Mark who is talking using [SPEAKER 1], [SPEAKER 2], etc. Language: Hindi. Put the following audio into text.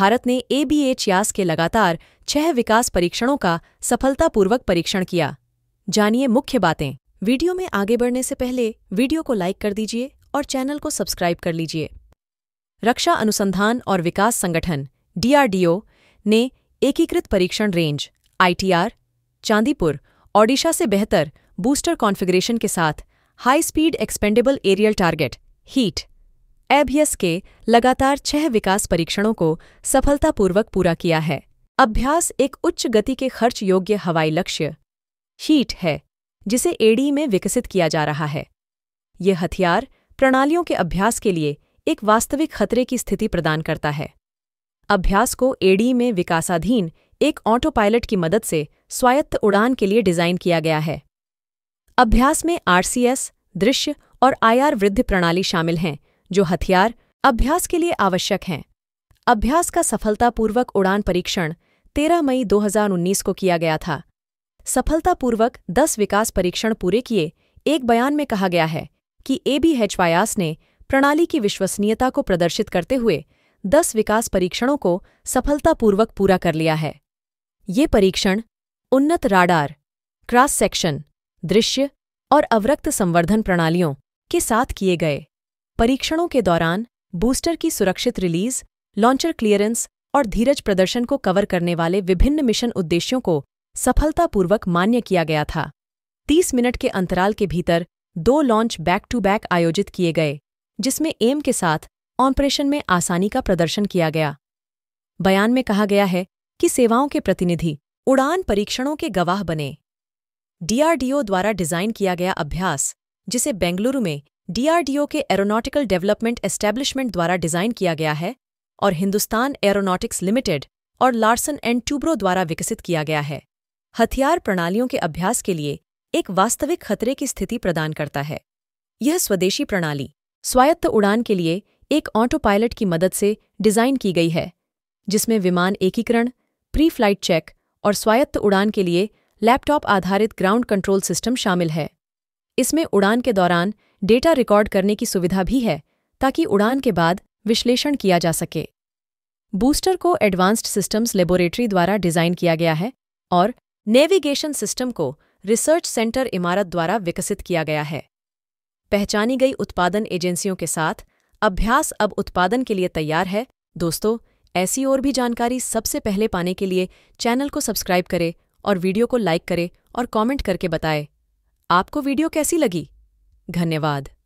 [SPEAKER 1] भारत ने एच यास के लगातार छह विकास परीक्षणों का सफलतापूर्वक परीक्षण किया जानिए मुख्य बातें वीडियो में आगे बढ़ने से पहले वीडियो को लाइक कर दीजिए और चैनल को सब्सक्राइब कर लीजिए रक्षा अनुसंधान और विकास संगठन डीआरडीओ ने एकीकृत परीक्षण रेंज आईटीआर चांदीपुर ओडिशा से बेहतर बूस्टर कॉन्फ़िगरेशन के साथ high speed expendable aerial target HEAT Abhyas के लगातार छह विकास परीक्षणों को सफलतापूर्वक पूरा किया है अभ्यास एक उच्च गति के खर्च योग्य हवाई लक्ष्य हीट है जिसे एडी में विकसित किया जा रहा है यह हथियार प्रणालियों के अभ्यास के लिए एक वास्तविक खतरे की स्थिति प्रदान करता है अभ्यास को एडी में विकासाधीन एक ऑटो पायलट की मदद से स्वायत्त उड़ान के लिए डिजाइन किया गया है अभ्यास में आरसीएस दृश्य और आईआर वृद्धि प्रणाली शामिल हैं जो हथियार अभ्यास के लिए आवश्यक हैं अभ्यास का सफलतापूर्वक उड़ान परीक्षण 13 मई 2019 को किया गया था सफलतापूर्वक 10 विकास परीक्षण पूरे किए एक बयान में कहा गया है कि एबीएचवायास ने प्रणाली की विश्वसनीयता को प्रदर्शित करते हुए 10 विकास परीक्षणों को सफलतापूर्वक पूरा कर लिया है ये परीक्षण उन्नत राडार क्रॉस सेक्शन दृश्य और अवरक्त संवर्धन प्रणालियों के साथ किए गए परीक्षणों के दौरान बूस्टर की सुरक्षित रिलीज लॉन्चर क्लियरेंस और धीरज प्रदर्शन को कवर करने वाले विभिन्न मिशन उद्देश्यों को सफलतापूर्वक मान्य किया गया था 30 मिनट के अंतराल के भीतर दो लॉन्च बैक टू बैक आयोजित किए गए जिसमें एम के साथ ऑपरेशन में आसानी का प्रदर्शन किया गया बयान में कहा गया है कि सेवाओं के प्रतिनिधि उड़ान परीक्षणों के गवाह बने डीआरडीओ द्वारा डिजाइन किया गया अभ्यास जिसे बेंगलुरु में डीआरडीओ के एरोनॉटिकल डेवलपमेंट एस्टेब्लिशमेंट द्वारा डिजाइन किया गया है और हिंदुस्तान एरोनॉटिक्स लिमिटेड और लार्सन एंड ट्यूब्रो द्वारा विकसित किया गया है हथियार प्रणालियों के अभ्यास के लिए एक वास्तविक खतरे की स्थिति प्रदान करता है यह स्वदेशी प्रणाली स्वायत्त उड़ान के लिए एक ऑटो पायलट की मदद से डिजाइन की गई है जिसमें विमान एकीकरण प्री फ्लाइट चेक और स्वायत्त उड़ान के लिए लैपटॉप आधारित ग्राउंड कंट्रोल सिस्टम शामिल है इसमें उड़ान के दौरान डेटा रिकॉर्ड करने की सुविधा भी है ताकि उड़ान के बाद विश्लेषण किया जा सके बूस्टर को एडवांस्ड सिस्टम्स लेबोरेटरी द्वारा डिज़ाइन किया गया है और नेविगेशन सिस्टम को रिसर्च सेंटर इमारत द्वारा विकसित किया गया है पहचानी गई उत्पादन एजेंसियों के साथ अभ्यास अब उत्पादन के लिए तैयार है दोस्तों ऐसी और भी जानकारी सबसे पहले पाने के लिए चैनल को सब्सक्राइब करें और वीडियो को लाइक करें और कमेंट करके बताएं आपको वीडियो कैसी लगी धन्यवाद